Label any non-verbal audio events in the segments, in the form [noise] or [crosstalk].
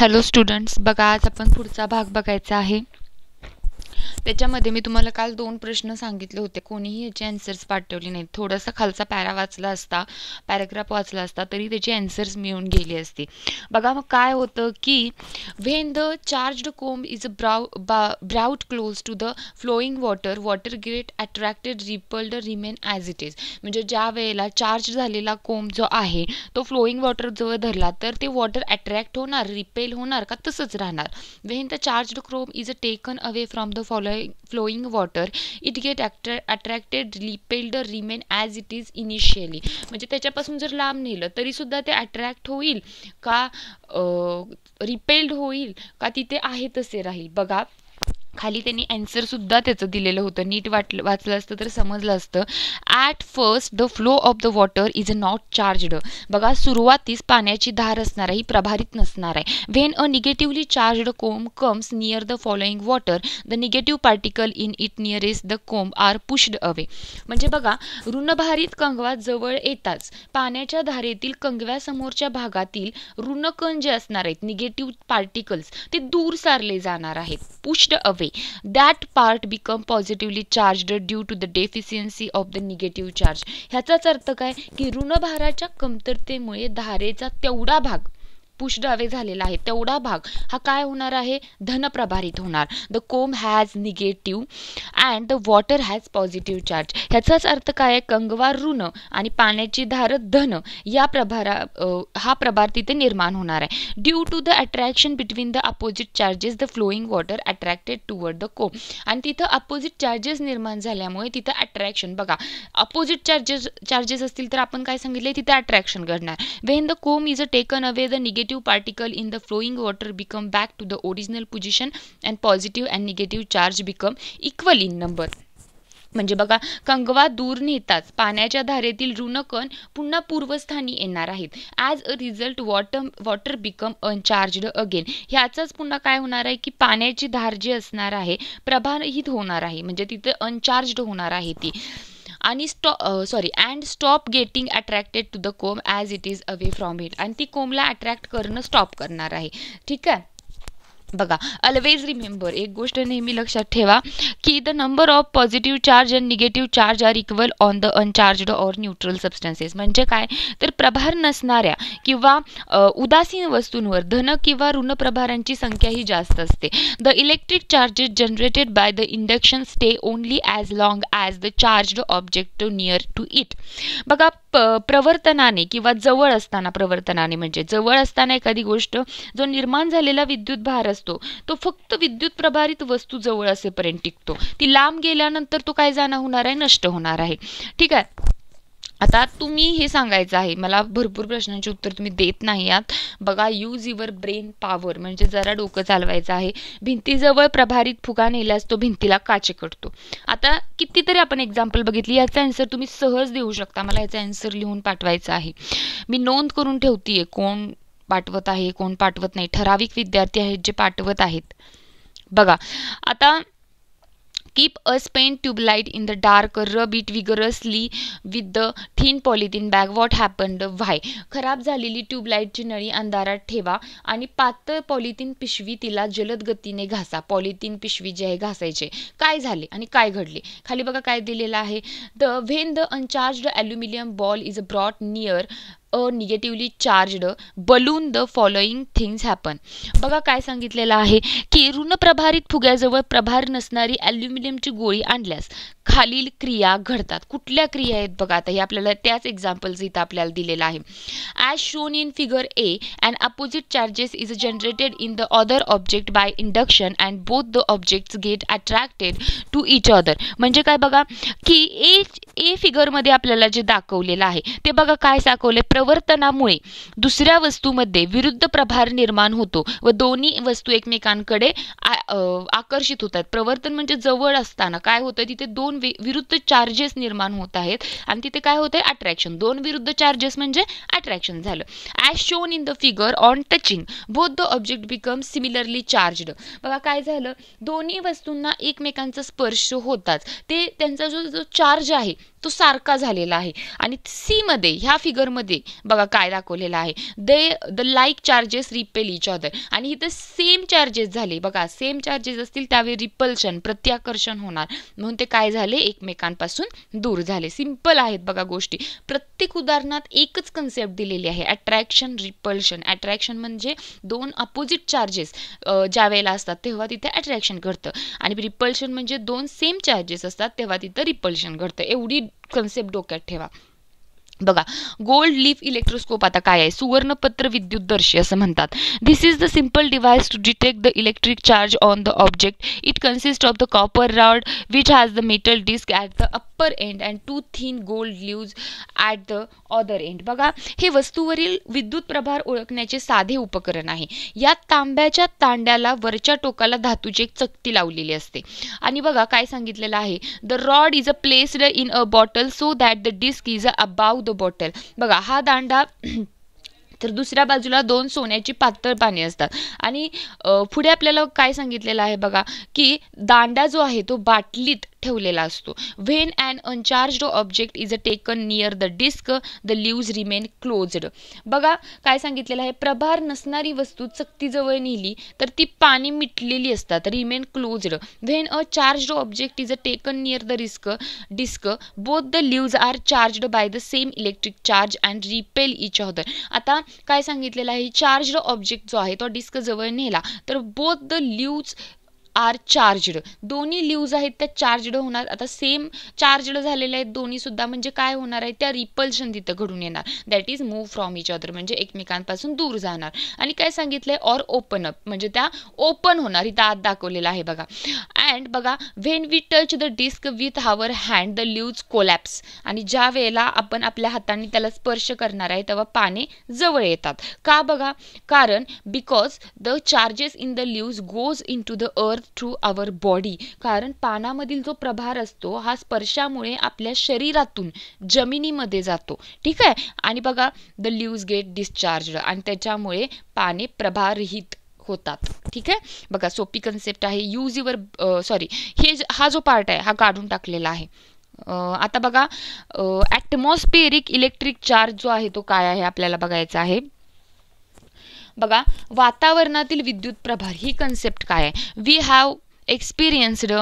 Hello students बघा आज आपण पुढचा भाग बघायचा आहे त्याच्यामध्ये मी तुम्हाला काल दोन प्रश्न सांगितले होते कोणीही याचे ॲन्सर्स पाठवले नाहीत थोडासा खालचा पॅरा वाचला असता पॅराग्राफ वाचला असता तरी त्याची ॲन्सर्स मिळून गेली असती बघा मग काय होतं की when the charged comb is a ब्राउ बा brought close to the flowing water water get attracted repelled remain as it is म्हणजे ज्या वेळेला चार्ज झालेला कोंब जो आहे तो फ्लोईंग वॉटर जवळ धरला तर ते वॉटर अट्रॅक्ट होणार रिपेल होणार का तसंच राहणार व्हेन द चार्ज क्रोम is a taken away from the follow flowing water it get get attracted repelled remain as it is initially म्हणजे त्याच्यापासून जर लांब नेलं तरी सुद्धा ते अट्रॅक्ट होईल का रिपेल्ड होईल का तिथे आहेत तसे राहील बघा खाली त्यांनी सुद्धा त्याचं दिलेलं होतं नीट वाटलं वाचलं असतं तर समजलं असतं at first the flow of the water is not charged बघा सुरुवातीस पाण्याची धार असणार आहे ही प्रभारित नसणार आहे when a negatively charged comb comes near the flowing water the negative particle in it nearest the comb are pushed away म्हणजे बघा ऋणभारित कंगवा जवळ येताच पाण्याच्या धारेतील कंगव्यासमोरच्या भागातील ऋणकण जे असणार आहेत निगेटिव्ह पार्टिकल्स ते दूर सारले जाणार आहेत pushed away away. That part become positively charged due to the deficiency of the negative charge. ह्याचाच अर्थ काय की ऋणभाराच्या कमतरतेमुळे धारेचा तेवढा भाग हवे झालेला आहे तेवढा भाग हा काय होणार आहे धनप्रभारित होणार the comb has negative and the water has positive charge ह्याचाच अर्थ काय आहे कंगवार ऋण आणि पाण्याची धार धन या प्रभारा हा प्रभार तिथे निर्माण होणार आहे due to the attraction between the opposite charges the flowing water attracted toward the comb आणि तिथं अपोजिट चार्जेस निर्माण झाल्यामुळे तिथं अट्रॅक्शन बघा अपोजिट चार्जेस चार्जेस असतील तर आपण काय सांगितले तिथे अट्रॅक्शन घडणार when the comb is a taken away the negative negative particle in the flowing water become back to the original position and positive and negative charge become equal in number म्हणजे बघा कंगवा दूर नेताच पाण्याच्या धारेतील ऋणकण पुन्हा पूर्वस्थानी येणार आहेत as a result water water become uncharged again ह्याचाच पुन्हा काय होणार आहे की पाण्याची धार जी असणार आहे प्रभावित होणार आहे म्हणजे तिथे अनचार्ज्ड होणार आहे ती आणि स्टॉ sorry and stop getting attracted to the comb as it is away from it आणि ती कोमला अट्रॅक्ट करणं स्टॉप करणार आहे ठीक आहे बघा ऑलवेज रिमेंबर एक गोष्ट नेहमी लक्षात ठेवा की the number of positive charge and negative charge are equal on the uncharged or neutral substances म्हणजे काय तर प्रभार नसणाऱ्या किंवा उदासीन वस्तूंवर धन किंवा ऋण प्रभारांची संख्या ही जास्त असते the electric charges generated by the induction stay only as long as the charged object near to it बघा प प्रवर्तनाने किंवा जवळ असताना प्रवर्तनाने म्हणजे जवळ असताना एखादी गोष्ट जो निर्माण झालेला विद्युत भार असतो तो फक्त विद्युत प्रभारित वस्तू जवळ असेपर्यंत टिकतो ती लांब गेल्यानंतर तो काय जाणं होणार आहे नष्ट होणार आहे ठीक आहे आता तुम्ही हे सांगायचं आहे मला भरपूर प्रश्नांची उत्तर तुम्ही देत नाही आहात बघा यूज युअर ब्रेन पॉवर म्हणजे जरा डोकं चालवायचं आहे भिंतीजवळ प्रभारित फुगा नेल्यास तो भिंतीला काचे कटतो आता कितीतरी आपण एक्झाम्पल बघितली याचा अँसर तुम्ही सहज देऊ शकता मला याचा अँसर लिहून पाठवायचा आहे मी नोंद करून आहे कोण पाठवत आहे कोण पाठवत नाही ठराविक विद्यार्थी आहेत जे पाठवत आहेत बघा आता keep a spent tube light in the dark rub it vigorously with the thin polythene bag what happened why खराब झालेली ट्यूबलाईटची नळी अंधारात ठेवा आणि पातळ पॉलिथिन पिशवी तिला जलद गतीने घासा पॉलिथिन पिशवी जे आहे घासायचे काय झाले आणि काय घडले खाली बघा काय दिलेलं आहे the when the uncharged aluminium ball is a brought near a negatively charged balloon the following things happen बघा काय सांगितलेलं आहे की ऋणप्रभारित फुग्याजवळ प्रभार नसणारी ॲल्युमिनियमची गोळी आणल्यास खालील क्रिया घडतात कुठल्या क्रिया आहेत बघा आता हे आपल्याला त्याच एक्झाम्पल्स इथं आपल्याला दिलेलं आहे as shown in figure A and opposite charges is generated in the other object by induction and both the objects get attracted to each other म्हणजे काय बघा की ए ए फिगरमध्ये आपल्याला जे दाखवलेलं आहे ते बघा काय दाखवले प्रवर्तनामुळे दुसऱ्या वस्तूमध्ये विरुद्ध प्रभार निर्माण होतो व दोन्ही वस्तू एकमेकांकडे आकर्षित होतात प्रवर्तन म्हणजे जवळ असताना काय होतं तिथे दोन विरुद्ध चार्जेस निर्माण होत आहेत आणि तिथे काय होतंय अट्रॅक्शन दोन विरुद्ध चार्जेस म्हणजे अट्रॅक्शन झालं as shown in the figure on touching both the object become similarly charge बघा काय झालं दोन्ही वस्तूंना एकमेकांचा स्पर्श होताच ते त्यांचा जो जो चार्ज आहे तो सारखा झालेला आहे आणि सीमध्ये ह्या फिगरमध्ये बघा काय दाखवलेलं आहे they the like charges repel each other आणि इथं सेम चार्जेस झाले बघा सेम चार्जेस असतील त्यावेळी रिपल्शन प्रत्याकर्षण होणार म्हणून ते काय झाले एकमेकांपासून दूर झाले सिंपल आहेत बघा गोष्टी प्रत्येक उदाहरणात एकच कन्सेप्ट दिलेली आहे अट्रॅक्शन रिपल्शन अट्रॅक्शन म्हणजे दोन अपोजिट चार्जेस ज्या वेळेला असतात तेव्हा तिथे अट्रॅक्शन घडतं आणि रिपल्शन म्हणजे दोन सेम चार्जेस असतात तेव्हा तिथं रिपल्शन घडतं एवढी कन्सेप्ट डोक्यात ठेवा बघा गोल्ड लीफ इलेक्ट्रोस्कोप आता काय आहे सुवर्णपत्र विद्युतदर्शी असं म्हणतात this is the simple device to detect the electric charge on the object it consist of the copper rod which has the metal disc at the upper end and two thin gold leaves at the other end बघा हे वस्तूवरील विद्युत प्रभार ओळखण्याचे साधे उपकरण आहे या तांब्याच्या तांड्याला वरच्या टोकाला धातूची एक चकती लावलेली असते आणि बघा काय सांगितलेलं आहे the rod is a placed in a bottle so that the disc is a above the bottle बघा हा दांडा [clears throat] तर दुसऱ्या बाजूला दोन सोन्याची पातळ पाणी असतात आणि पुढे आपल्याला काय सांगितलेलं आहे बघा की दांडा जो आहे तो बाटलीत ठेवलेला असतो when and uncharged object is a taken near the disc the leaves remain closed बघा काय सांगितलेलं आहे प्रभार नसणारी वस्तू जवळ नेली तर ती पाणी मिटलेली असतात remain closed when a charged object is a taken near the risk disc both the leaves are charged by the same electric charge and repel each other आता काय सांगितलेलं आहे चार्ज्ड ऑब्जेक्ट जो आहे तो डिस्क जवळ नेला तर both the leaves are charged दोन्ही लिव्ज आहेत त्या चार्जड होणार आता सेम चार्जड झालेले आहेत दोन्ही सुद्धा म्हणजे काय होणार आहे त्या रिपल्शन तिथं घडून येणार that is move from each other म्हणजे एकमेकांपासून दूर जाणार आणि काय सांगितलं आहे ऑर ओपन अप म्हणजे त्या ओपन होणार इथं आत दाखवलेलं आहे बघा अँड बघा when we touch the disc with our hand the leaves collapse आणि ज्या वेळेला आपण आपल्या हाताने त्याला स्पर्श करणार आहे तेव्हा पाने जवळ येतात का बघा कारण because the charges in the leaves goes into the earth through to our body कारण पानामधील जो प्रभार असतो हा स्पर्शामुळे आपल्या शरीरातून जमिनीमध्ये जातो ठीक आहे आणि बघा द ल्यूज गेट डिस्चार्ज आणि त्याच्यामुळे पाने प्रभारहित होतात ठीक आहे बघा सोपी कन्सेप्ट आहे यूज युअर सॉरी हे हा जो पार्ट आहे हा काढून टाकलेला आहे आता बघा ॲटमॉस्फेरिक इलेक्ट्रिक चार्ज जो आहे तो काय आहे आपल्याला बघायचा आहे बघा वातावरणातील विद्युत प्रभार ही कन्सेप्ट काय आहे we have experienced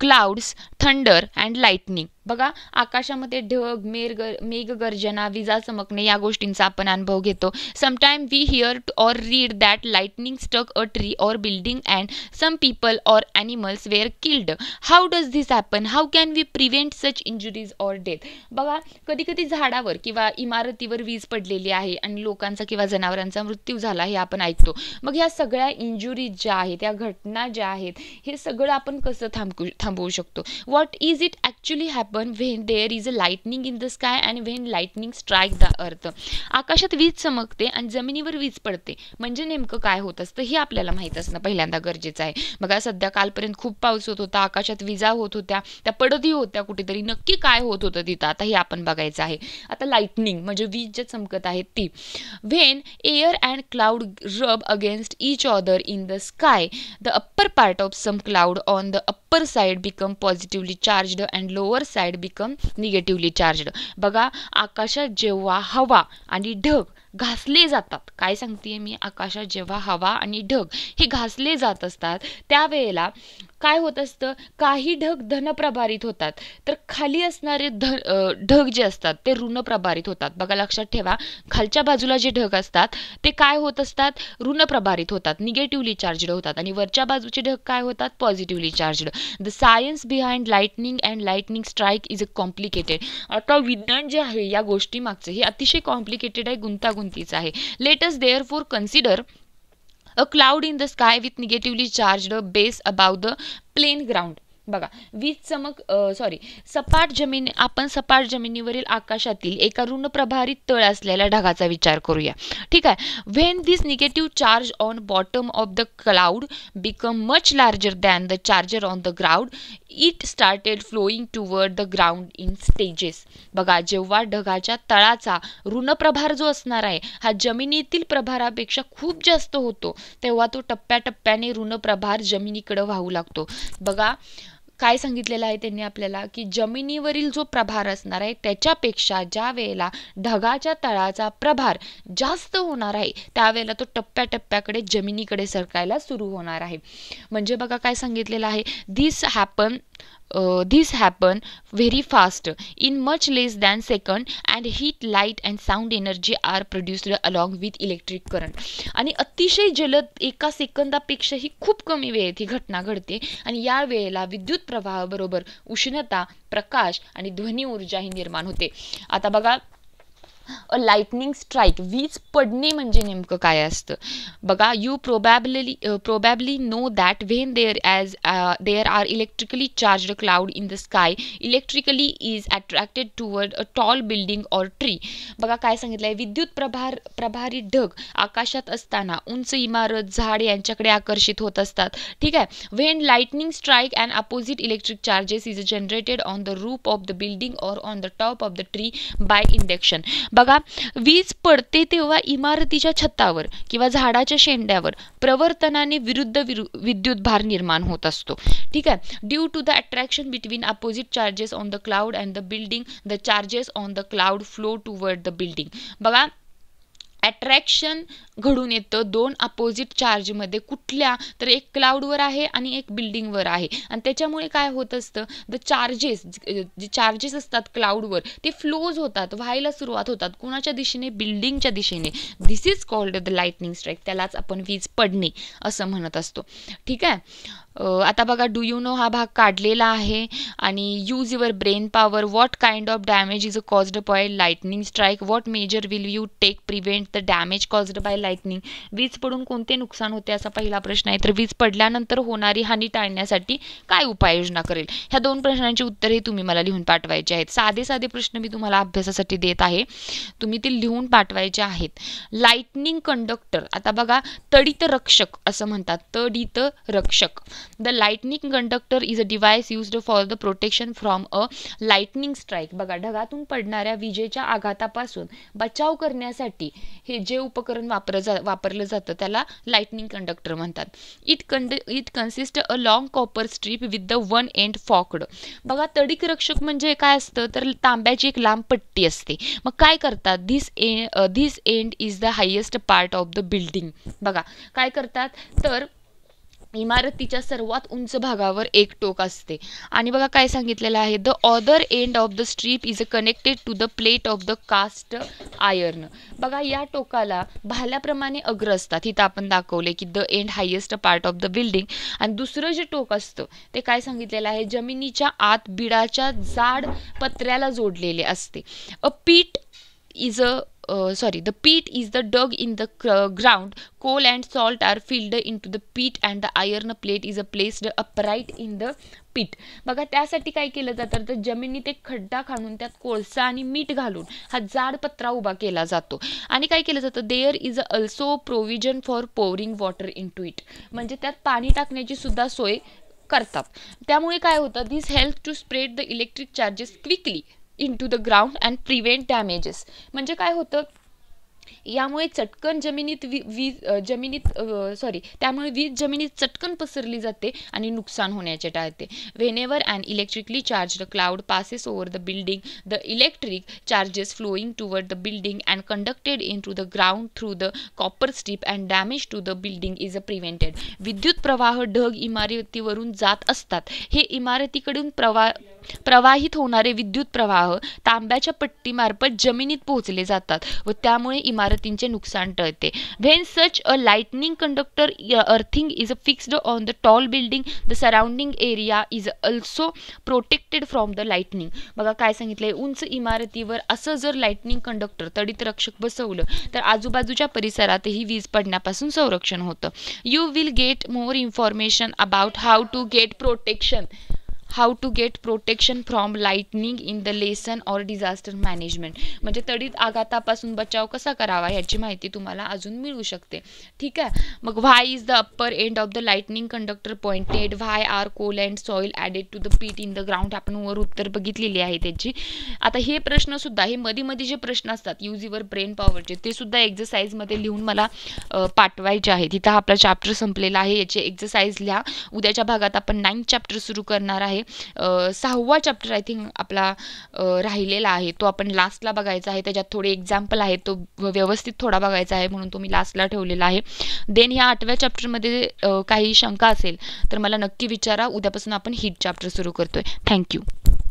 clouds thunder and lightning बघा आकाशामध्ये ढग मेघ गर्जना विजा चमकणे या गोष्टींचा आपण अनुभव घेतो sometime we hear or read that lightning struck a tree or building and some people or animals were killed how does this happen how can we prevent such injuries or death बघा कधी कधी झाडावर किंवा इमारतीवर वीज पडलेली आहे आणि लोकांचा किंवा जनावरांचा मृत्यू झाला हे आपण ऐकतो मग ह्या सगळ्या इंजुरीज ज्या आहेत या घटना ज्या आहेत हे सगळं आपण कसं थांबू थांबवू शकतो what is it actually happen when there is a lightning in the sky and when lightning strike the earth आकाशात वीज चमकते आणि जमिनीवर वीज पडते म्हणजे नेमकं काय होत असतं हे आपल्याला माहीत असणं पहिल्यांदा गरजेचं आहे बघा सध्या कालपर्यंत खूप पाऊस होत होता आकाशात विजा होत होत्या त्या पडतही होत्या कुठेतरी नक्की काय होत होतं तिथं आता हे आपण बघायचं आहे आता लाइटनिंग म्हणजे वीज जे चमकत आहे ती when air and cloud rub against each other in the sky the upper part of some cloud on the upper side become positive positively charged and lower side become negatively charged बघा आकाशात जेव्हा हवा आणि ढग घासले जातात काय सांगते मी आकाशात जेव्हा हवा आणि ढग हे घासले जात असतात त्यावेळेला काय होत असतं काही ढग धन प्रभारित होतात तर खाली असणारे ध ढग जे असतात ते ऋण प्रभारित होतात बघा लक्षात ठेवा खालच्या बाजूला जे ढग असतात ते काय होत असतात ऋण प्रभारित होतात निगेटिव्हली चार्जड होतात आणि वरच्या बाजूचे ढग काय होतात positively charged the science behind lightning and lightning strike is a complicated आता विज्ञान जे आहे या गोष्टी मागचं हे अतिशय कॉम्प्लिकेटेड आहे गुंतागुंतीचं आहे let's therefore consider a cloud in the sky with negatively charged base above the plane ground बघा वीज चमक सॉरी सपाट जमीन आपण सपाट जमिनीवरील आकाशातील एका ऋण प्रभारित तळ असलेल्या ढगाचा विचार करूया ठीक आहे when this negative charge on bottom of the cloud become much larger than the charger on the ground it started flowing toward the ground in stages बघा जेव्हा ढगाच्या तळाचा ऋण प्रभार जो असणार आहे हा जमिनीतील प्रभारापेक्षा खूप जास्त होतो तेव्हा तो टप्प्याटप्प्याने प्रभार जमिनीकडे वाहू लागतो बघा काय सांगितलेलं आहे त्यांनी आपल्याला की जमिनीवरील जो प्रभार असणार आहे त्याच्यापेक्षा ज्या वेळेला ढगाच्या तळाचा प्रभार जास्त होणार आहे त्यावेळेला तो टप्प्याटप्प्याकडे जमिनीकडे सरकायला सुरू होणार आहे म्हणजे बघा काय सांगितलेलं आहे this happen this happen very fast in much less than second and heat light and sound energy are produced along with electric current आणि अतिशय जलद एका सेकंदापेक्षाही खूप कमी वेळेत ही घटना घडते आणि या वेळेला विद्युत प्रवाहाबरोबर उष्णता प्रकाश आणि ध्वनी ऊर्जाही निर्माण होते आता बघा अ लाइटनिंग स्ट्राईक वीज पडणे म्हणजे नेमकं काय असतं बघा you probably probably know that when there as there are electrically charged cloud in the sky electrically is attracted toward a tall building or tree बघा काय सांगितलं आहे विद्युत प्रभार प्रभारी ढग आकाशात असताना उंच इमारत झाड यांच्याकडे आकर्षित होत असतात ठीक आहे when lightning strike and opposite electric charges is generated on the roof of the building or on the top of the tree by induction बघा वीज पडते तेव्हा इमारतीच्या छतावर किंवा झाडाच्या शेंड्यावर प्रवर्तनाने विरुद्ध विद्युत भार निर्माण होत असतो ठीक आहे due to the attraction between opposite charges on the cloud and the building the charges on the cloud flow toward the building बघा अट्रॅक्शन घडून येतं दोन अपोजिट चार्जमध्ये कुठल्या तर एक क्लाउडवर आहे आणि एक बिल्डिंगवर आहे आणि त्याच्यामुळे काय होत असतं द चार्जेस जे चार्जेस असतात क्लाउडवर ते फ्लोज होतात व्हायला सुरुवात होतात कोणाच्या दिशेने बिल्डिंगच्या दिशेने this is called the lightning strike त्यालाच आपण वीज पडणे असं म्हणत असतो ठीक आहे आता बघा डू यू नो हा भाग काढलेला आहे आणि use your brain power what kind of damage is uh caused by lightning strike what measure will you take prevent तर डॅमेज कॉज्ड बाय लाईटनिंग वीज पडून कोणते नुकसान होते असा पहिला प्रश्न आहे तर वीज पडल्यानंतर होणारी हानी टाळण्यासाठी काय उपाययोजना करेल ह्या दोन प्रश्नांची उत्तरे तुम्ही मला लिहून पाठवायचे आहेत साधे साधे प्रश्न मी तुम्हाला अभ्यासासाठी देत आहे तुम्ही ते लिहून पाठवायचे आहेत लाईटनिंग कंडक्टर आता बघा तडित रक्षक असं म्हणतात तडित रक्षक the lightning conductor is a device used for the protection from a lightning strike बघा ढगातून पडणाऱ्या विजेच्या आघातापासून बचाव करण्यासाठी हे जे उपकरण वापर जा वापरलं जातं त्याला लाईटनिंग कंडक्टर म्हणतात it cond it consist a long copper strip with the one end forked बघा तडिक रक्षक म्हणजे काय असतं तर तांब्याची एक लांब पट्टी असते मग काय करतात this uh this end is the highest part of the building बघा काय करतात तर इमारतीच्या सर्वात उंच भागावर एक टोक असते आणि बघा काय सांगितलेलं आहे the other end of the strip is uh connected to the plate of the cast iron बघा या टोकाला भाल्याप्रमाणे अग्र असतात इथं आपण दाखवले की the end highest part of the building आणि दुसरं जे टोक असतं ते काय सांगितलेलं आहे जमिनीच्या आत बिडाच्या जाड पत्र्याला जोडलेले असते a pit is a sorry the pit is the dug in the ground ground coal salt are filled into the pit and the iron plate is a placed upright in the pit बघा त्यासाठी काय केलं जातं तर जमिनीत एक खड्डा खाणून त्यात कोळसा आणि मीठ घालून हा जाड पत्रा उभा केला जातो आणि काय केलं जातं there is also provision for pouring water into it म्हणजे त्यात पाणी टाकण्याची सुद्धा सोय करतात त्यामुळे काय होतं this help to spread the electric charges quickly into the ground and prevent damages म्हणजे काय होतं यामुळे चटकन जमिनीत वी वीज जमिनीत सॉरी त्यामुळे वीज जमिनीत चटकन पसरली जाते आणि नुकसान होण्याचे टाळते whenever and electrically charge the cloud passes over the building the electric charges flowing toward the building and conducted into the ground through the copper strip and damage to the building is uh prevented विद्युत प्रवाह ढग इमारतीवरून जात असतात हे इमारतीकडून प्रवा प्रवाहित होणारे विद्युत प्रवाह तांब्याच्या पट्टीमार्फत जमिनीत पोहोचले जातात व त्यामुळे इमारतींचे नुकसान टळते when such a lightning conductor earthing is uh fixed on the tall building the surrounding area is also protected from the lightning बघा काय सांगितलं उंच इमारतीवर असं जर लाइटनिंग कंडक्टर तडीत रक्षक बसवलं तर आजूबाजूच्या परिसरातही वीज पडण्यापासून संरक्षण होतं you will get more information about how to get protection how to get protection from lightning in the lesson or disaster management म्हणजे तडीत आघातापासून बचाव कसा करावा याची माहिती तुम्हाला अजून मिळू शकते ठीक आहे मग why is the upper end of the lightning conductor pointed why are coal and soil added to the pit in the ground आपण वर उत्तर बघितलेली आहे त्याची आता हे प्रश्नसुद्धा हे मध्ये जे प्रश्न असतात यूज युअर ब्रेन पॉवरचे ते सुद्धा एक्झरसाईजमध्ये लिहून मला पाठवायचे आहेत तिथं आपला चॅप्टर संपलेला आहे याचे एक्झरसाईज लिहा उद्याच्या भागात आपण नाईन्थ चॅप्टर सुरू करणार आहे सहावा चॅप्टर आय थिंक आपला राहिलेला आहे तो आपण लास्टला बघायचा आहे त्याच्यात थोडे एक्झाम्पल आहेत तो व्यवस्थित थोडा बघायचा आहे म्हणून तो मी लास्टला ठेवलेला आहे देन या आठव्या चॅप्टरमध्ये काही शंका असेल तर मला नक्की विचारा उद्यापासून आपण हिट चॅप्टर सुरू करतोय थँक्यू